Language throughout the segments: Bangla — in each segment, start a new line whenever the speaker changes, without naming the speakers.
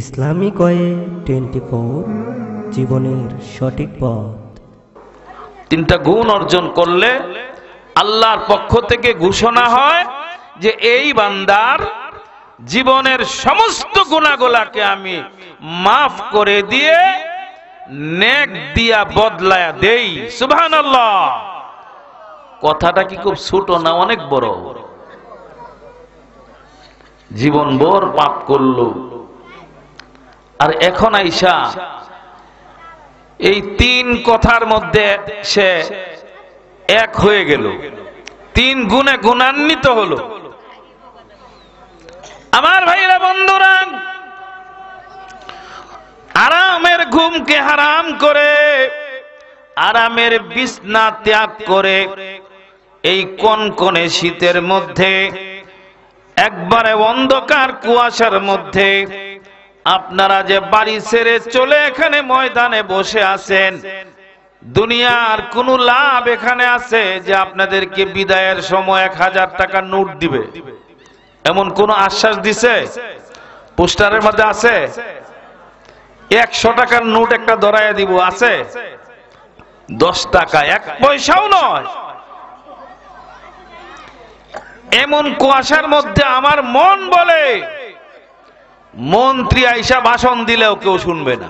ইসলামী কয়ে টোয়েন্টি ফোর জীবনের সঠিক পথ তিনটা গুণ অর্জন করলে আল্লাহর পক্ষ থেকে ঘোষণা হয় যে এই বান্দার জীবনের সমস্ত গুণাগুলাকে আমি মাফ করে দিয়ে নেক দিয়া বদলায়া দেই সুভান কথাটা কি খুব ছোট না অনেক বড় জীবন বর পাপ করলো আর এখন আইসা এই তিন কথার মধ্যে সে এক হয়ে গেল তিন গুণে গুণান্বিত হল আমার ভাইরা বন্ধুরা আরামের ঘুমকে হারাম করে আরামের বিছনা ত্যাগ করে এই কন কনে শীতের মধ্যে একবারে অন্ধকার কুয়াশার মধ্যে আপনারা যে বাড়ি ছেড়ে চলে এখানে ময়দানে বসে আছেন দুনিয়ার কোন লাভ এখানে আছে যে আপনাদেরকে বিদায়ের সময় এক হাজার টাকা নোট দিবে এমন কোন আশ্বাস দিছে পোস্টারের মধ্যে আছে একশো টাকার নোট একটা দরাইয়া দিব আছে দশ টাকা এক পয়সাও নয় এমন কুয়াশার মধ্যে আমার মন বলে মন্ত্রী আইসা ভাষণ দিলেও কেউ শুনবে না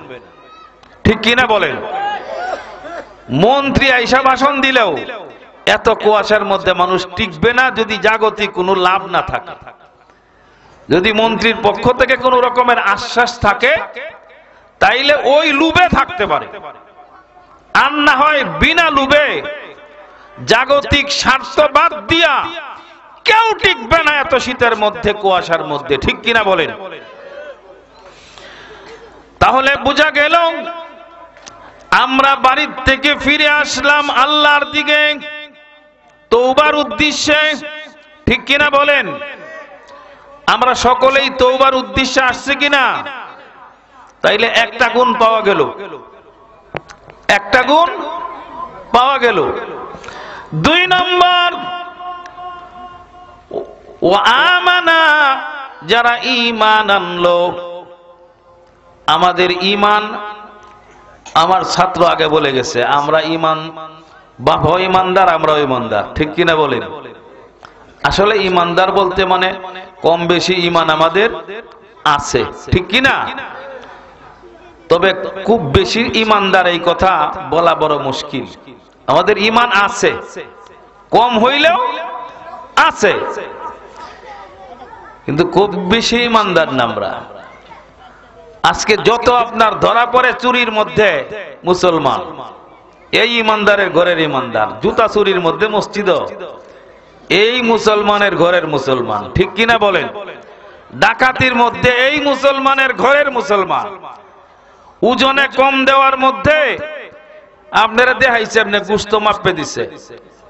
ঠিক কিনা বলেন মন্ত্রী আইসা ভাষণ দিলেও এত কুয়াশার মধ্যে মানুষ টিকবে না যদি জাগতিক কোনো লাভ না থাকে যদি মন্ত্রীর পক্ষ থেকে কোনো রকমের আশ্বাস থাকে তাইলে ওই লুবে থাকতে পারে আর না হয় বিনা লুবে জাগতিক স্বার্থ বাদ দিয়া কেউ টিকবে না এত শীতের মধ্যে কুয়াশার মধ্যে ঠিক কিনা বলেন তাহলে বোঝা গেল আমরা বাড়ির থেকে ফিরে আসলাম আল্লাহর দিকে তৌবার উদ্দেশ্যে ঠিক কিনা বলেন আমরা সকলেই তৌবার উদ্দেশ্যে আসছে কিনা তাইলে একটা গুণ পাওয়া গেল একটা গুণ পাওয়া গেল দুই নম্বর ও আমানা যারা ইমান আনলো আমাদের ইমান আমার ছাত্র আগে বলে গেছে আমরা ইমান বাবা ইমানদার আমরা ইমানদার ঠিক কিনা বলেন আসলে ইমানদার বলতে মানে কম বেশি ইমান আমাদের আছে ঠিক কিনা তবে খুব বেশি ইমানদার এই কথা বলা বড় মুশকিল আমাদের ইমান আছে কম হইলেও আছে কিন্তু খুব বেশি ইমানদার না আমরা আজকে যত আপনার ধরা পড়ে চুরির মধ্যে মুসলমান এই ইমানদারের ঘরের ইমানদার জুতা চুরির মধ্যে মসজিদ এই মুসলমানের ঘরের মুসলমান ঠিক কিনা বলেন ডাকাতির মধ্যে এই মুসলমানের ঘরের মুসলমান উজনে কম দেওয়ার মধ্যে আপনারা দেখাইছে আপনি গুস্ত মাপে দিছে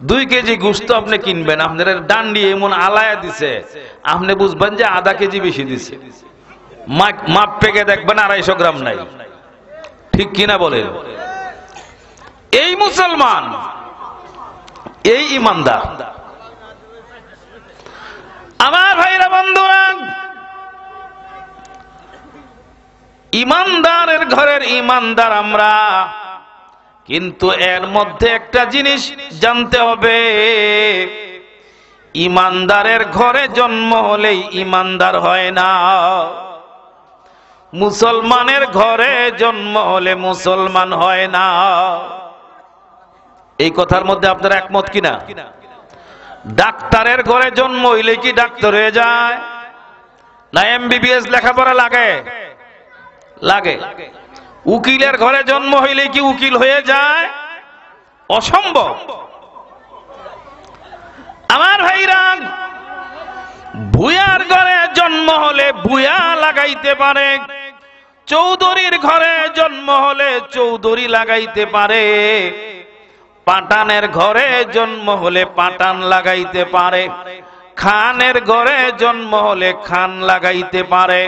দুই কেজি গুস্ত আপনি কিনবেন আপনার ডান্ডি এমন আলায়া দিছে আপনি বুঝবেন যে আধা কেজি বেশি দিছে মাপ পেকে দেখবেন আড়াইশো গ্রাম নাই ঠিক কিনা বলে এই মুসলমান এই ইমানদার আমার ভাইরা বন্ধুরা ইমানদারের ঘরের ইমানদার আমরা কিন্তু এর মধ্যে একটা জিনিস জানতে হবে ইমানদারের ঘরে জন্ম হলেই ইমানদার হয় না মুসলমানের ঘরে জন্ম হলে মুসলমান হয় না এই কথার মধ্যে আপনার একমত কিনা ডাক্তারের ঘরে জন্ম হইলে কি ডাক্তার হয়ে যায় না এমবিবিএস লেখাপড়া লাগে লাগে উকিলের ঘরে জন্ম হইলে কি উকিল হয়ে যায় অসম্ভব আমার ভাইরা ভুয়ার ঘরে জন্ম হলে ভুয়া লাগাইতে পারে চৌধুরীর ঘরে জন্ম হলে চৌধুরী লাগাইতে পারে পাটানের ঘরে জন্ম হলে পাটান লাগাইতে পারে খানের ঘরে জন্ম হলে খান লাগাইতে পারে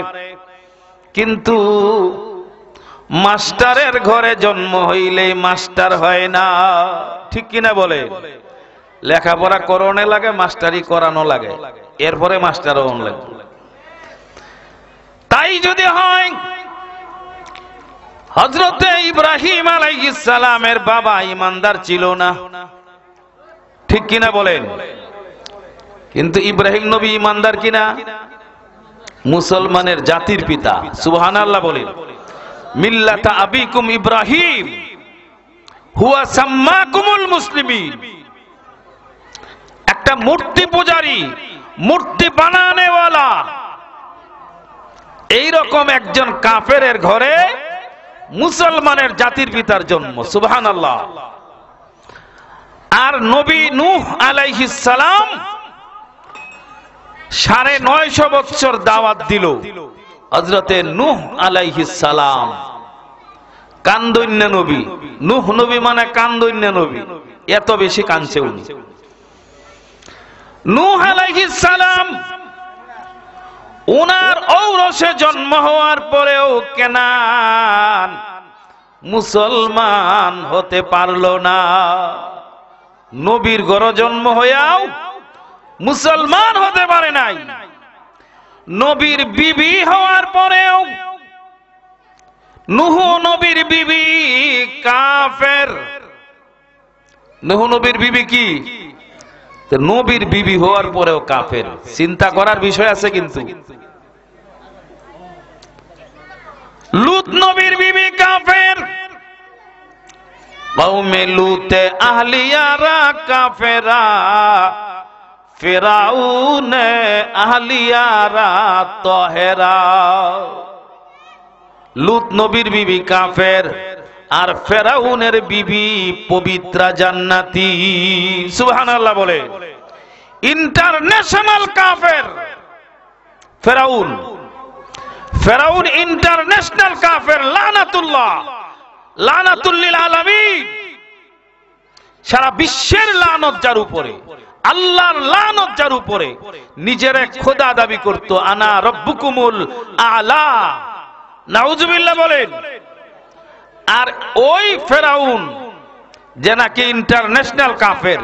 কিন্তু মাস্টারের ঘরে জন্ম হইলে মাস্টার হয় না ঠিক কিনা বলে লেখাপড়া করণে লাগে মাস্টারি করানো লাগে এরপরে মাস্টার লাগে তাই যদি হয় হজরতে ইব্রাহিম সালামের বাবা ইমানদার ছিল না ঠিক কিনা বলেন কিন্তু ইব্রাহিম নবী ইমানদার কিনা মুসলমানের জাতির পিতা সুবহান আল্লাহ বলেন মিল্লাতা আবিকুম ইব্রাহিম হুয়া সাম্মাকুমুল মুসলিমিন একটা মূর্তি পূজারি মূর্তি বানানেওয়ালা এইরকম একজন কাফের ঘরে মুসলমানের জাতির পিতার জন্ম সুবহান আল্লাহ আর নবী নূহ সালাম সাড়ে নয়শো বৎসর দাওয়াত দিল হজরতে নুহ সালাম কান্দন্য নবী নবী মানে কান্দন্য নবী এত বেশি কানছে উনি নূহ সালাম উনার ঔরসে জন্ম হওয়ার পরেও কেনা মুসলমান হতে পারল না নবীর গর জন্ম হইয়াও মুসলমান হতে পারে নাই নবীর বিবি হওয়ার পরেও নুহু নবীর বিবি কাফের নুহু নবীর বিবি কি নবীর বিবি হওয়ার পরেও কাফের চিন্তা করার বিষয় আছে কিন্তু লুত নবীর বিবি কাফের কৌমে লুতে আহলিয়ারা কাফেরা ফেরাউনে আহলিয়ারা তহেরা লুত নবীর বিবি কাফের আর ফেরাউনের বিবি পবিত্রা জান্নাতি সুবহানাল্লাহ বলে ইন্টারন্যাশনাল কাফের ফেরাউন ফেরাউন ইন্টারন্যাশনাল কাফের লানাতুল্লাহ লানাতুল্লিল আলামিন সারা বিশ্বের লানত যার উপরে আল্লাহর লানত যার উপরে নিজের এক খোদা দাবি করত আনা রব্বুকুমুল আলা নাউজুবিল্লাহ বলেন আর ওই ফেরাউন যে নাকি ইন্টারন্যাশনাল কাফের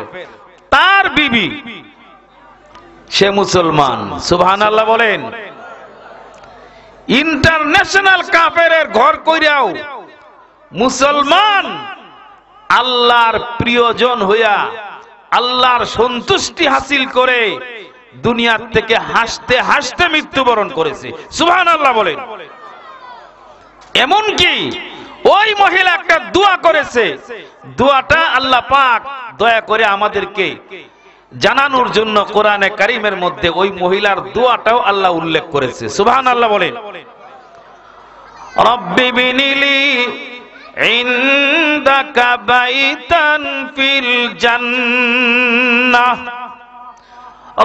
তার বিবি সে মুসলমান সুবহানাল্লাহ বলেন ইন্টারন্যাশনাল কাপের ঘর কইরাও মুসলমান আল্লাহর প্রিয়জন হইয়া আল্লাহর সন্তুষ্টি হাসিল করে দুনিয়ার থেকে হাসতে হাসতে মৃত্যুবরণ করেছে সুহান আল্লাহ বলেন এমনকি ওই মহিলা একটা দোয়া করেছে দোয়াটা আল্লাহ পাক দয়া করে আমাদেরকে জানানোর জন্য কোরআনে কারিমের মধ্যে ওই মহিলার দোয়াটাও আল্লাহ উল্লেখ করেছে সুবাহ আল্লাহ বলেন বাইতান ফিল জান্নাহ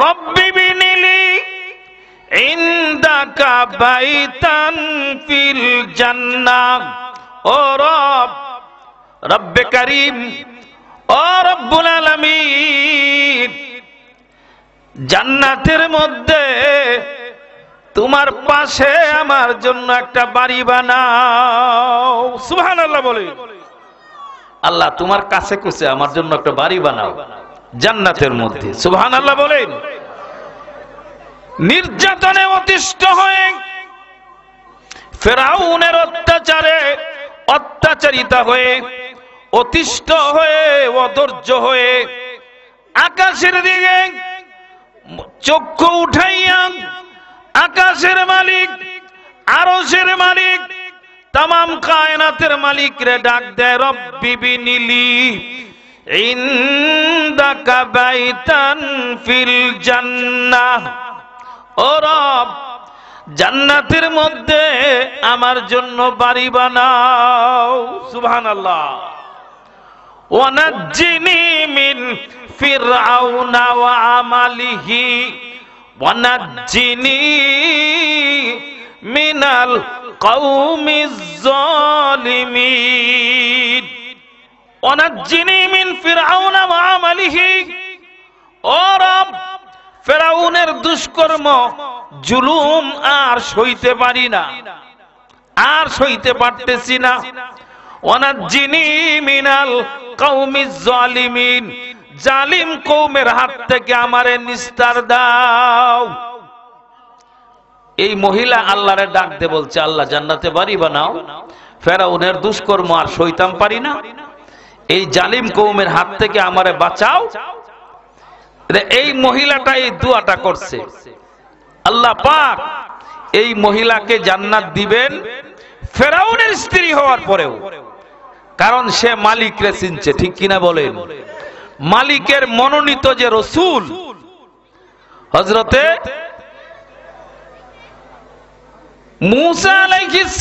রব্বি ও রব রব্বে কারিম জান্নাতের মধ্যে তোমার পাশে আমার জন্য একটা বাড়ি বানাও সুহান আল্লাহ বলে আল্লাহ তোমার কাছে কুছে আমার জন্য একটা বাড়ি বানাও জান্নাতের মধ্যে সুহান আল্লাহ বলেন নির্যাতনে অতিষ্ঠ হয়ে ফেরাউনের অত্যাচারে অত্যাচারিতা হয়ে অতিষ্ঠ হয়ে অধৈর্য হয়ে আকাশের দিকে চক্ষু উঠাইয়া আকাশের মালিক আরসের মালিক তাম কায়নাথের মালিক রে ডাক দেয় রব্বি বিনিলি ফিল জান্নাতের মধ্যে আমার জন্য বাড়ি বানাও আল্লাহ ওয়ানাজ্জিনি মিন ফিরআউনা ওয়া আমালিহি ওয়ানাজ্জিনি মিনাল কওমিজ জালিমিন মিন ফিরআউনা ওয়া আমালিহি ফেরাউনের দুষ্কর্ম জুলুম আর সইতে পারি না আর সইতে পারতেছি না এই মহিলা আল্লাহরে বলছে আল্লাহ জান্নাতে বানাও ফেরাউনের দুষ্কর্ম আর সইতাম পারি না এই জালিম কৌমের হাত থেকে আমারে বাঁচাও এই মহিলাটা এই দুয়াটা করছে আল্লাহ পাক এই মহিলাকে জান্নাত দিবেন ফেরাউনের স্ত্রী হওয়ার পরেও কারণ সে মালিক রে চিনছে ঠিক কিনা বলেন মালিকের মনোনীত যে রসুল হজরতে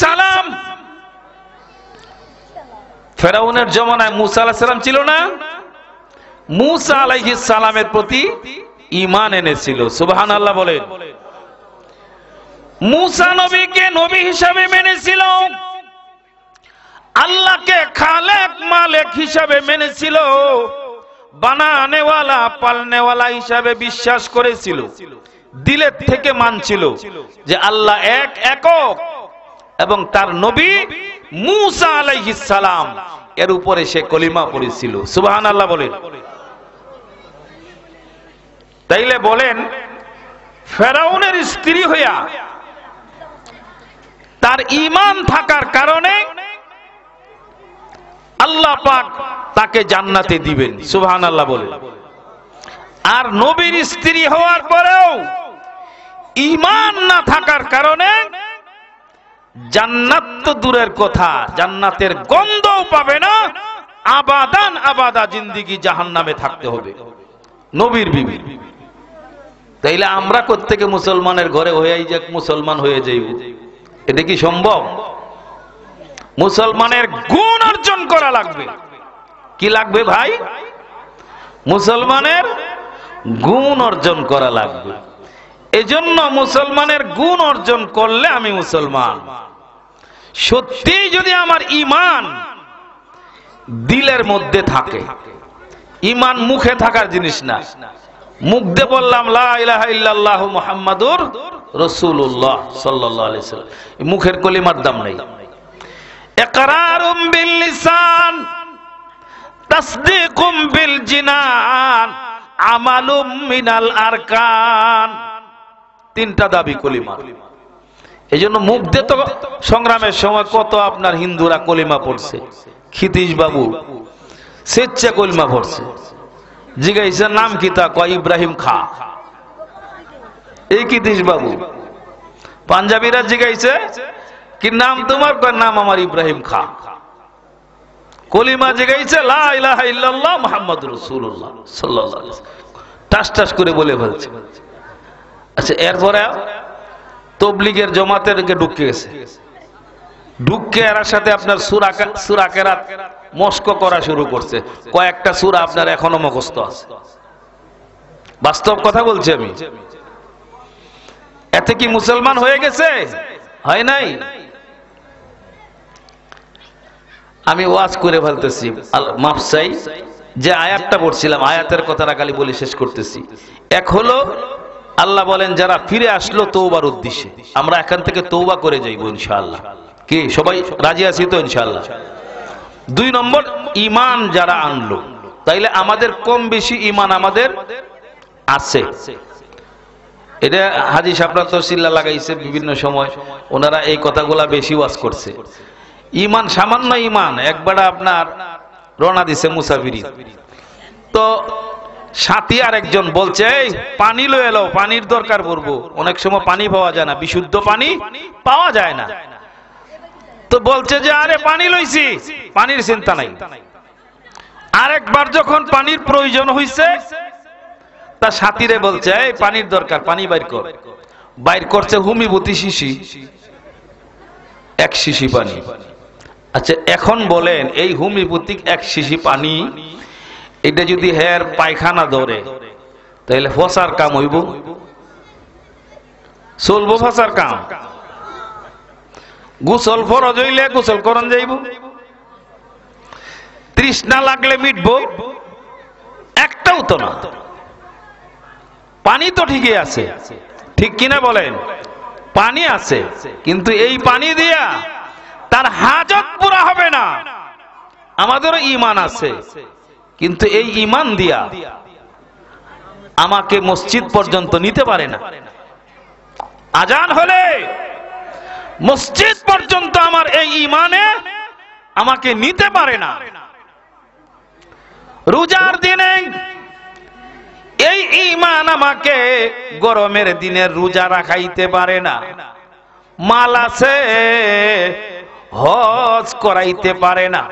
সালাম ফেরাউনের জমানায় মুসা আলাহ সালাম ছিল না মুসা আলাইহি সালামের প্রতি ইমান এনেছিল সুবাহান আল্লাহ বলেন মুসা নবীকে নবী হিসাবে মেনেছিল আল্লাহকে খালেক মালেক হিসাবে মেনেছিল বানানেওয়ালা পালনেওয়ালা হিসাবে বিশ্বাস করেছিল দিলের থেকে মানছিল যে আল্লাহ এক একক এবং তার নবী মুসা আলাইহিস সালাম এর উপরে সে কলিমা পড়েছিল সুবাহান আল্লাহ বলেন তাইলে বলেন ফেরাউনের স্ত্রী হইয়া তার ইমান থাকার কারণে আল্লাহ পাক তাকে জান্নাতে দিবেন সুহান আল্লাহ বলে আর নবীর স্ত্রী হওয়ার পরেও ইমান না থাকার কারণে জান্নাত তো দূরের কথা জান্নাতের গন্ধও পাবে না আবাদান আবাদা জিন্দিগি জাহান নামে থাকতে হবে নবীর বিবি তাইলে আমরা কোথেকে মুসলমানের ঘরে হয়েই যাক মুসলমান হয়ে যাইব এটা কি সম্ভব মুসলমানের গুণ অর্জন করা লাগবে কি লাগবে ভাই মুসলমানের গুণ অর্জন করা লাগবে এজন্য মুসলমানের গুণ অর্জন করলে আমি মুসলমান সত্যি যদি আমার ইমান দিলের মধ্যে থাকে ইমান মুখে থাকার জিনিস না মুখ দিয়ে বললাম লাহ মোহাম্মদুর রসুল্লাহ সাল্লাহ মুখের কলিমার দাম নেই ইকরারুম বিল লিসান তাসদীকুম বিল জিনান আমালুম মিনাল আরকান তিনটা দাবি কলিমা এই জন্য মুখ দিয়ে তো সংগ্রামের সময় কত আপনার হিন্দুরা কলিমা পড়ছে ক্ষিতীশ বাবু স্বেচ্ছা কলিমা পড়ছে জিজ্ঞাসা নাম কি তা কয় ইব্রাহিম খা এই ক্ষিতীশ বাবু পাঞ্জাবিরা জিগাইছে কি নাম তোমার তার নাম আমার ইব্রাহিম খা কলিমা জেগেছে মোহাম্মদ রসুল্লাহ টাস টাস করে বলে ফেলছে আচ্ছা এরপরে তবলিগের জমাতে ঢুকে গেছে ঢুককে এরার সাথে আপনার সুরাকেরাত মস্ক করা শুরু করছে কয়েকটা সুরা আপনার এখনো মুখস্থ আছে বাস্তব কথা বলছি আমি এতে কি মুসলমান হয়ে গেছে হয় নাই আমি ওয়াজ করে ফেলতেছি চাই যে আয়াতটা পড়ছিলাম আয়াতের কথাটা খালি বলে শেষ করতেছি এক হলো আল্লাহ বলেন যারা ফিরে আসলো তৌবার উদ্দেশ্যে আমরা এখান থেকে তৌবা করে যাইব ইনশাআল্লাহ কি সবাই রাজি আছি তো ইনশাল্লাহ দুই নম্বর ইমান যারা আনলো তাইলে আমাদের কম বেশি ইমান আমাদের আছে এটা হাজি সাপরা তহসিল্লা লাগাইছে বিভিন্ন সময় ওনারা এই কথাগুলা বেশি ওয়াজ করছে ইমান সামান্য ইমান একবার আপনার রওনা দিছে মুসাফিরি তো সাথী আর একজন বলছে এই পানি লো এলো পানির দরকার পড়বো অনেক সময় পানি পাওয়া যায় না বিশুদ্ধ পানি পাওয়া যায় না তো বলছে যে আরে পানি লইছি পানির চিন্তা নাই আরেকবার যখন পানির প্রয়োজন হইছে তা সাথীরে বলছে এই পানির দরকার পানি বাইর কর বাইর করছে হুমিবতী শিশি এক শিশি পানি আচ্ছা এখন বলেন এই হোমিওপ্যাথিক এক শিশি পানি এটা যদি হের পায়খানা ধরে তাহলে ফসার কাম হইব চলবো ফসার কাম গোসল ফরজ হইলে গোসল করন যাইব তৃষ্ণা লাগলে মিটব একটাও তো না পানি তো ঠিকই আছে ঠিক কিনা বলেন পানি আছে কিন্তু এই পানি দিয়া তার হাজত পুরা হবে না আমাদেরও ইমান আছে কিন্তু এই ইমান দিয়া আমাকে মসজিদ পর্যন্ত নিতে পারে না আজান হলে মসজিদ পর্যন্ত আমার এই ইমানে আমাকে নিতে পারে না রোজার দিনে এই ইমান আমাকে গরমের দিনে রোজা রাখাইতে পারে না মাল আছে হজ করাইতে পারে না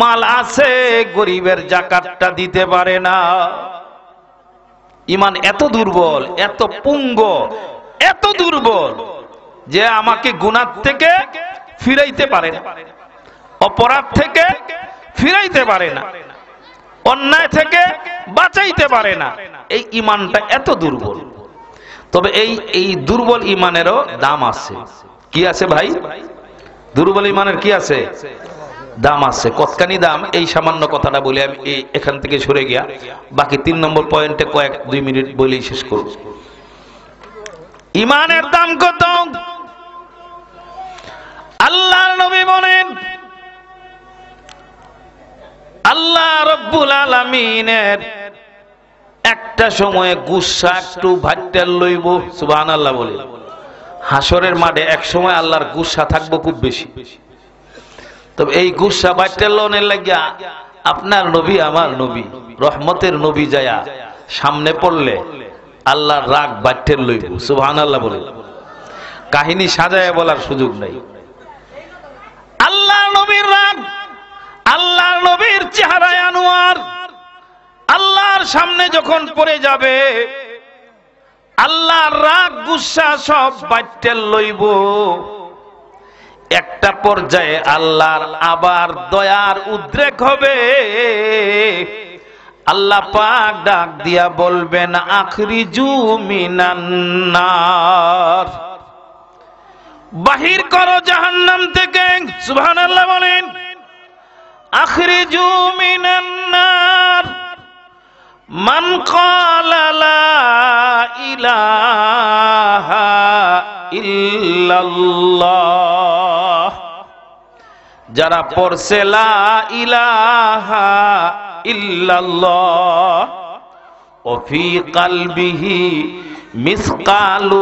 মাল আছে গরিবের জাকাতটা দিতে পারে না ইমান এত দুর্বল এত পুঙ্গ এত দুর্বল যে আমাকে গুণার থেকে ফিরাইতে পারে না অপরাধ থেকে ফিরাইতে পারে না অন্যায় থেকে বাঁচাইতে পারে না এই ইমানটা এত দুর্বল তবে এই এই দুর্বল ইমানেরও দাম আছে কি আছে ভাই দুর্বল ইমানের কি আছে দাম আছে কতখানি দাম এই সামান্য কথাটা বলে আমি এই এখান থেকে সরে গিয়া বাকি তিন নম্বর পয়েন্টে কয়েক দুই মিনিট বলেই শেষ করব ইমানের দাম কত আল্লাহ নবী বলেন আল্লাহ রব্বুল আলামিনের একটা সময়ে গুসা একটু ভাট্টার লইব সুবহানাল্লাহ বলে হাসরের মাঠে একসময় আল্লাহর গুসা থাকবো খুব বেশি তবে এই গুসা বাচ্চালনের লাগিয়া আপনার নবী আমার নবী রহমতের নবী যায়া সামনে পড়লে আল্লাহর রাগ বাইটের লইব সুহান আল্লাহ বলে কাহিনী সাজায় বলার সুযোগ নাই আল্লাহ নবীর রাগ আল্লাহর নবীর চেহারায় আনোয়ার আল্লাহর সামনে যখন পড়ে যাবে আল্লাহ রাগ গুসা সব বাইতে লইব একটা পর্যায়ে আল্লাহর আবার দয়ার উদ্রেক হবে আল্লাহ পাক ডাক দিয়া বলবেন আখরি জুমিনান্নার বাহির করো জাহান্নাম থেকে সুবহানাল্লাহ বলেন আখরি জুমিনান্নার মান কলালা যারা পড়ছে ইলাহা কালবিহি মিসকালু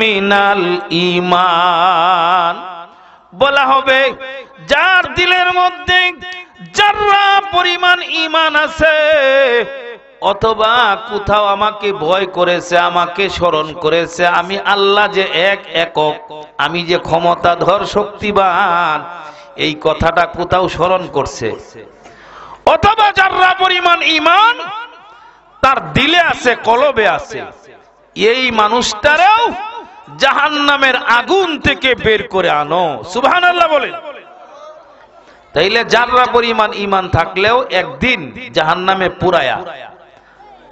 মিনাল ইমান বলা হবে যার দিলের মধ্যে যারা পরিমাণ ইমান আছে অথবা কোথাও আমাকে ভয় করেছে আমাকে স্মরণ করেছে আমি আল্লাহ যে এক একক আমি যে ক্ষমতাধর শক্তিবান এই কথাটা কোথাও স্মরণ করছে অথবা যারা পরিমাণ ইমান তার দিলে আছে কলবে আছে এই মানুষটারেও জাহান নামের আগুন থেকে বের করে আনো সুবাহ আল্লাহ বলেন তাইলে যাররা পরিমাণ ইমান থাকলেও একদিন জাহান নামে পুরায়া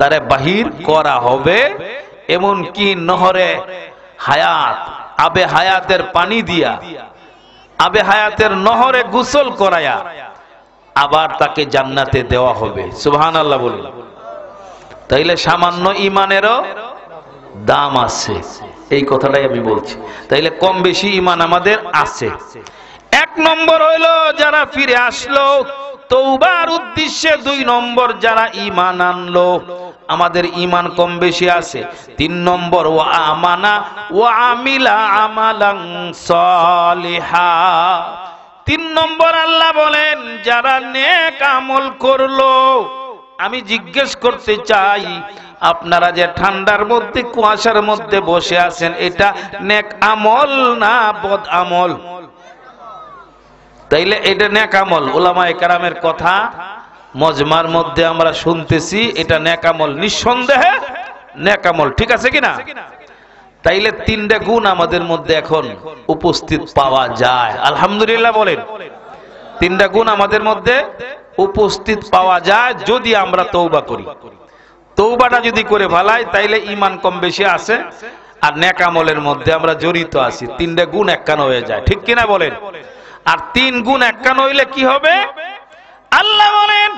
তারে বাহির করা হবে এমন কি নহরে হায়াত আবে হায়াতের পানি দিয়া আবে হায়াতের নহরে গোসল করায়া আবার তাকে জান্নাতে দেওয়া হবে সুহান আল্লাহ বলল তাইলে সামান্য ইমানেরও দাম আছে এই কথাটাই আমি বলছি তাইলে কম বেশি ইমান আমাদের আছে এক নম্বর হইল যারা ফিরে আসলো তৌবার উদ্দেশ্যে দুই নম্বর যারা ইমান আনলো আমাদের ইমান কম বেশি আছে তিন নম্বর ও আমানা ও আমিলা আমালাং সলিহা তিন নম্বর আল্লাহ বলেন যারা নেক আমল করলো আমি জিজ্ঞেস করতে চাই আপনারা যে ঠান্ডার মধ্যে কুয়াশার মধ্যে বসে আছেন এটা নেক আমল না বদ আমল তাইলে এটা ন্যাকামল ওলামা একরামের কথা মজমার মধ্যে আমরা শুনতেছি এটা ন্যাকামল নিঃসন্দেহে ন্যাকামল ঠিক আছে কিনা তাইলে তিনটা গুণ আমাদের মধ্যে এখন উপস্থিত পাওয়া যায় আলহামদুলিল্লাহ বলেন তিনটা গুণ আমাদের মধ্যে উপস্থিত পাওয়া যায় যদি আমরা তৌবা করি তৌবাটা যদি করে ভালাই তাইলে ইমান কম বেশি আছে আর ন্যাকামলের মধ্যে আমরা জড়িত আছি তিনটা গুণ একখান হয়ে যায় ঠিক কিনা বলেন আর তিন গুণ একান হইলে কি হবে আল্লাহ বলেন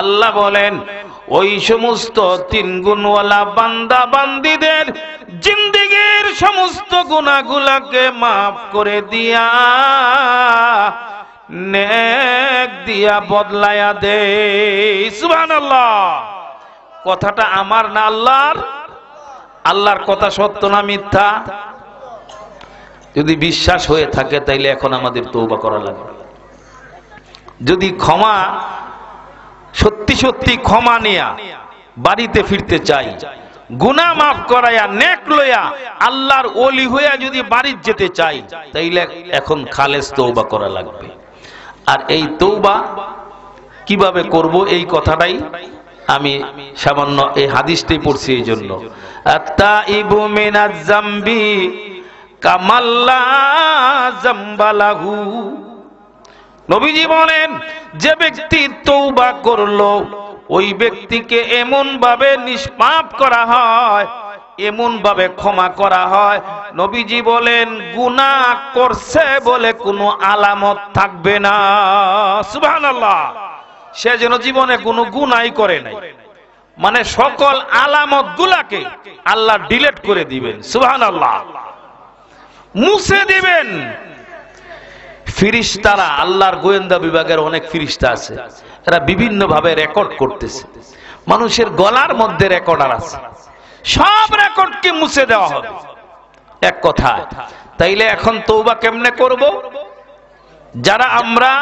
আল্লাহ বলেন ওই সমস্ত তিন গুণওয়ালা বান্দা বান্দিদের জিন্দি সমস্ত গুণাগুলাকে মাফ করে দিয়া নেক দিয়া বদলায়া দে কথাটা আমার না আল্লাহর আল্লাহর কথা সত্য না মিথ্যা যদি বিশ্বাস হয়ে থাকে তাইলে এখন আমাদের তৌবা করা লাগবে যদি ক্ষমা সত্যি সত্যি ক্ষমা নেয়া বাড়িতে ফিরতে চাই গুনা মাফ করাইয়া নেক লইয়া আল্লাহর ওলি হইয়া যদি বাড়ির যেতে চাই তাইলে এখন খালেস তৌবা করা লাগবে আর এই তৌবা কিভাবে করব এই কথাটাই আমি সামান্য এই হাদিসটি পড়ছি এই জন্য নবীজি বলেন যে ব্যক্তি তৌবা করলো ওই ব্যক্তিকে এমন ভাবে নিষ্পাপ করা হয় এমন ভাবে ক্ষমা করা হয় নবীজি বলেন গুনা করছে বলে কোনো আলামত থাকবে না সুবাহান আল্লাহ সে যেন জীবনে কোনো গুনাই করে নাই মানে সকল আলামত গুলাকে আল্লাহ ডিলেট করে দিবেন সুবাহান আল্লাহ মুছে দিবেন ফিরিস্তারা আল্লাহর গোয়েন্দা বিভাগের অনেক ফিরিস্তা আছে তারা ভাবে রেকর্ড করতেছে মানুষের গলার মধ্যে রেকর্ডার আছে সব রেকর্ডকে মুছে দেওয়া হবে এক কথা তাইলে এখন তৌবা কেমনে করব যারা আমরা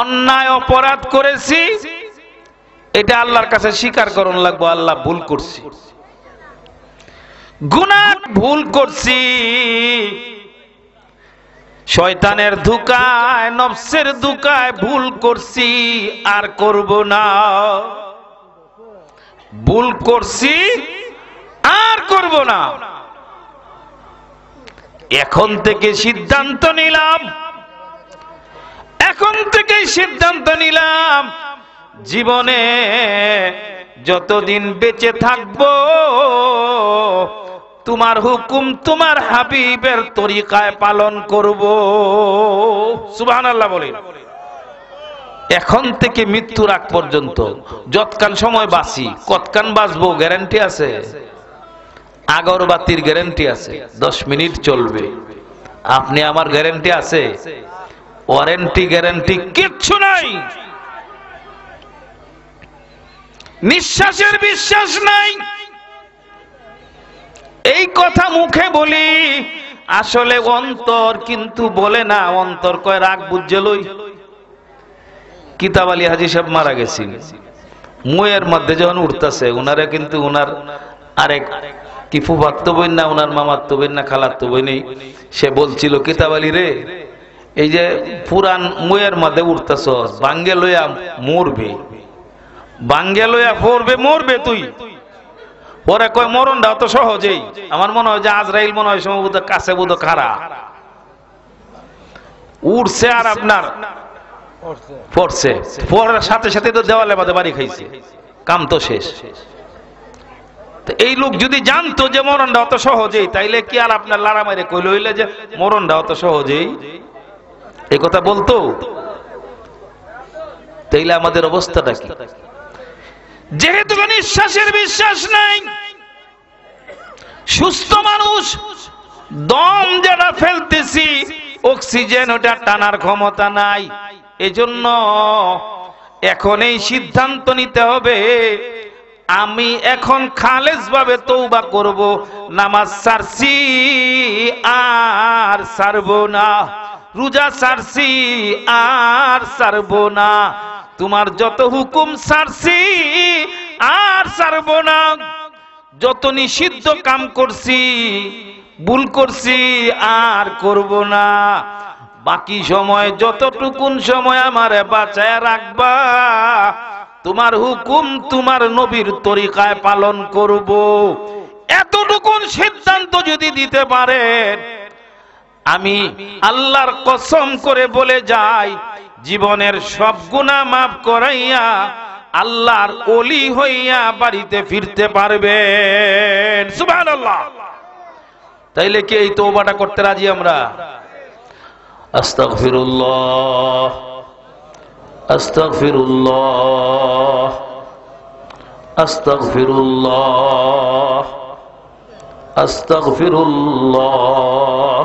অন্যায় অপরাধ করেছি এটা আল্লাহর কাছে স্বীকার করুন লাগবো আল্লাহ ভুল করছি গুনা ভুল করছি শয়তানের ধুকায় নবসের ধুকায় ভুল করছি আর করব না ভুল করছি আর করব না এখন থেকে সিদ্ধান্ত নিলাম এখন থেকে সিদ্ধান্ত নিলাম জীবনে যতদিন বেঁচে থাকবো তোমার হুকুম তোমার হাবিবের তরিকায় পালন করব সুবাহ আল্লাহ বলেন এখন থেকে মৃত্যুর আগ পর্যন্ত যতকান সময় বাসি কতকান বাঁচবো গ্যারান্টি আছে আগরবাতির গ্যারান্টি আছে দশ মিনিট চলবে আপনি আমার গ্যারান্টি আছে ওয়ারেন্টি গ্যারান্টি কিচ্ছু নাই নিঃশ্বাসের বিশ্বাস নাই এই কথা মুখে বলি আসলে অন্তর কিন্তু বলে না অন্তর কয় রাগ লই কিতাব আলী হাজি সাহেব মারা গেছি মুয়ের মধ্যে যখন উঠতেছে উনারে কিন্তু উনার আরেক কি ফুফাত্ত বইন না উনার মামাত্ত বইন না খালাত্ত বইনি সে বলছিল কিতাব আলী রে এই যে পুরান মুয়ের মধ্যে উঠতেছ বাঙ্গে লইয়া মরবে বাঙ্গে লইয়া পড়বে মরবে তুই পরে কয় মরণটা অত সহজেই আমার মনে হয় যে আজরাইল মনে হয় সম্ভবত কাছে বোধ খারা উঠছে আর আপনার পড়ছে পড়ার সাথে সাথে তো দেওয়ালে বাদে বাড়ি খাইছে কাম তো শেষ এই লোক যদি জানতো যে মরণটা অত সহজেই তাইলে কি আর আপনার লারা মারে কইল হইলে যে মরণটা অত সহজেই এই কথা বলতো তাইলে আমাদের অবস্থাটা কি যেহেতু নিঃশ্বাসের বিশ্বাস নাই সুস্থ মানুষ দম যারা ফেলতেছি অক্সিজেন ওটা টানার ক্ষমতা নাই এজন্য এখন এই সিদ্ধান্ত নিতে হবে আমি এখন খালেজ ভাবে তৌবা করব নামাজ সারছি আর সারব না রোজা সারছি আর সারব না তোমার যত হুকুম সারছি আর সারব না যত নিষিদ্ধ কাম করছি ভুল করছি আর করব না বাকি সময় যতটুকুন সময় আমার বাঁচায় রাখবা তোমার হুকুম তোমার নবীর তরিকায় পালন করব এতটুকুন সিদ্ধান্ত যদি দিতে পারেন আমি আল্লাহর কসম করে বলে যাই জীবনের সব গুণা মাফ করাইয়া আল্লাহর অলি হইয়া বাড়িতে ফিরতে পারবেন সুবাহ আল্লাহ তাইলে কি এই তৌবাটা করতে রাজি আমরা আস্তাগফিরুল্লাহ আস্তাগফিরুল্লাহ আস্তাগফিরুল্লাহ আস্তাগফিরুল্লাহ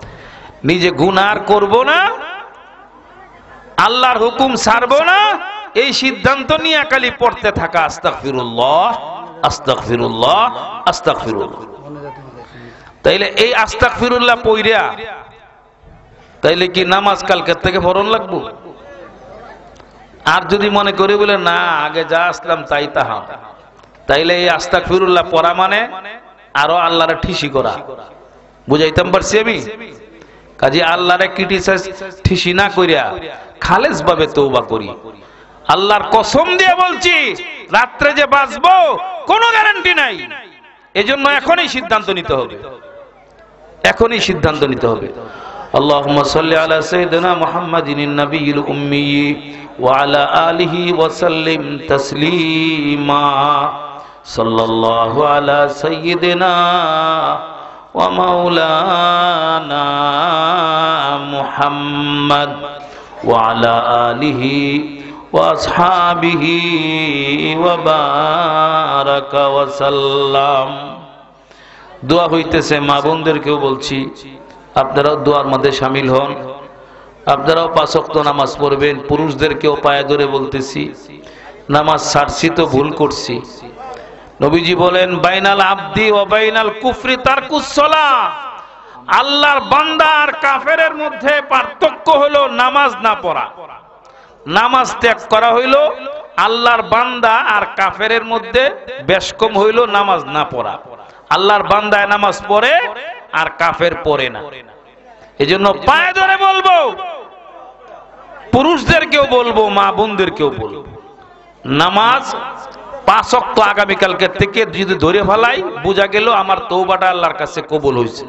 নিজে গুনার করব না আল্লাহর হুকুম সারবো না এই সিদ্ধান্ত নিয়ে একালি পড়তে থাকা আস্তাক ফিরুল্লাহ আস্তাক ফিরুল্লাহ আস্তাক ফিরুল্লাহ তাইলে এই আস্তাক ফিরুল্লাহ পইরা তাইলে কি নামাজ কালকের থেকে ফরন লাগবো আর যদি মনে করি বলে না আগে যা আসলাম তাই তাহা তাইলে এই আস্তাক ফিরুল্লাহ পড়া মানে আরো আল্লাহরে ঠিসি করা বুঝাইতাম পারছি আমি কাজে আল্লাহরে ক্রিটিসাইজ ঠিসি না করিয়া খালেজ ভাবে তৌবা করি আল্লাহর কসম দিয়ে বলছি রাত্রে যে বাঁচবো কোনো গ্যারান্টি নাই এজন্য এখনই সিদ্ধান্ত নিতে হবে এখনই সিদ্ধান্ত নিতে হবে اللهم صل على سيدنا محمد النبي الأمي وعلى آله وسلم تسليما صلى الله على سيدنا ومولانا محمد وعلى آله দোয়া হইতেছে মা বোনদেরকেও বলছি আপনারাও দোয়ার মধ্যে সামিল হন আপনারাও পাঁচক্ত নামাজ পড়বেন পুরুষদেরকেও পায়ে ধরে বলতেছি নামাজ সারছি তো ভুল করছি নবীজি বলেন বাইনাল আব্দি ও বাইনাল কুফরি তার কুসলা আল্লাহর আর কাফের মধ্যে পার্থক্য হলো নামাজ না পড়া নামাজ ত্যাগ করা হইল আল্লাহর বান্দা আর কাফের মধ্যে বেশকম কম হইল নামাজ না পড়া আল্লাহর বান্দায় নামাজ পড়ে আর কাফের পড়ে না এজন্য পায়ে ধরে বলবো পুরুষদেরকেও বলবো মা বোনদেরকেও বলবো নামাজ পাঁচ তো আগামীকালকে থেকে যদি ধরে ফেলাই বোঝা গেল আমার তৌবাটা আল্লাহর কাছে কবুল হয়েছে